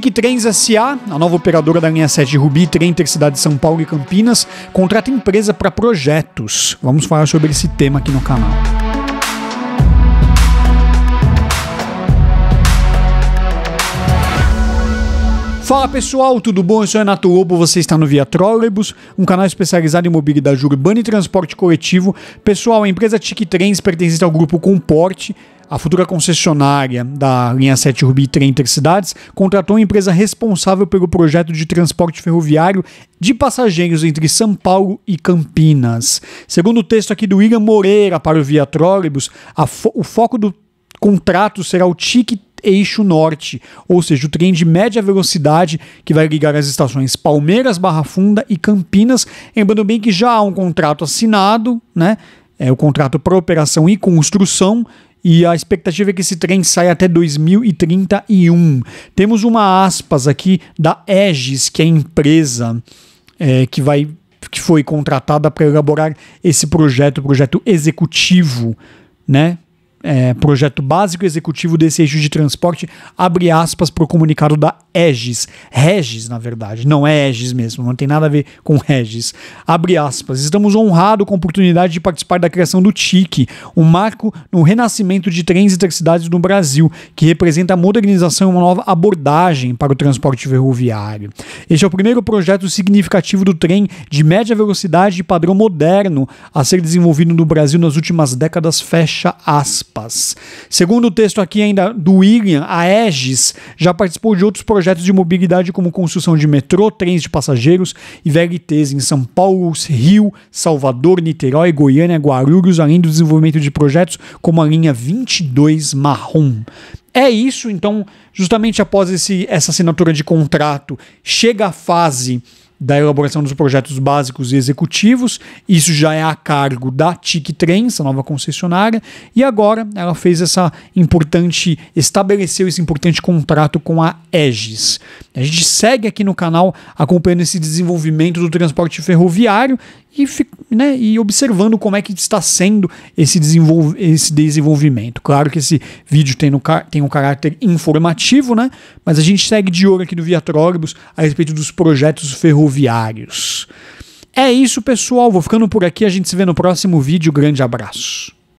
TIC Trens SA, a nova operadora da linha 7 Rubi, trem intercidade de São Paulo e Campinas, contrata empresa para projetos. Vamos falar sobre esse tema aqui no canal. Fala pessoal, tudo bom? Eu sou Renato Lobo, você está no Via Trolebus, um canal especializado em mobilidade urbana e transporte coletivo. Pessoal, a empresa Tic Trens pertencente ao grupo Comporte, a futura concessionária da linha 7 Rubi Trem Intercidades, contratou uma empresa responsável pelo projeto de transporte ferroviário de passageiros entre São Paulo e Campinas. Segundo o texto aqui do William Moreira para o Via Trolebus, fo o foco do contrato será o Tic eixo norte, ou seja, o trem de média velocidade que vai ligar as estações Palmeiras, Barra Funda e Campinas. Lembrando bem que já há um contrato assinado, né? É o contrato para operação e construção e a expectativa é que esse trem saia até 2031. Temos uma aspas aqui da Egis, que é a empresa é, que vai que foi contratada para elaborar esse projeto, projeto executivo, né, é, projeto básico executivo desse eixo de transporte, abre aspas para o comunicado da Eges Regis, na verdade, não é Eges mesmo, não tem nada a ver com Regis. Abre aspas. Estamos honrados com a oportunidade de participar da criação do TIC, um marco no renascimento de trens intercidades no Brasil, que representa a modernização e uma nova abordagem para o transporte ferroviário. Este é o primeiro projeto significativo do trem de média velocidade e padrão moderno a ser desenvolvido no Brasil nas últimas décadas, fecha aspas aspas. Segundo o texto aqui ainda do William, a Aegis já participou de outros projetos de mobilidade como construção de metrô, trens de passageiros e VLTs em São Paulo, Rio, Salvador, Niterói, Goiânia, Guarulhos, além do desenvolvimento de projetos como a linha 22 Marrom. É isso, então, justamente após esse, essa assinatura de contrato, chega a fase da elaboração dos projetos básicos e executivos, isso já é a cargo da TIC Trem, essa nova concessionária, e agora ela fez essa importante, estabeleceu esse importante contrato com a Egis. A gente segue aqui no canal acompanhando esse desenvolvimento do transporte ferroviário e, né, e observando como é que está sendo esse, esse desenvolvimento. Claro que esse vídeo tem, no tem um caráter informativo, né? Mas a gente segue de ouro aqui do Via Trólebus a respeito dos projetos ferroviários. É isso, pessoal. Vou ficando por aqui. A gente se vê no próximo vídeo. Grande abraço.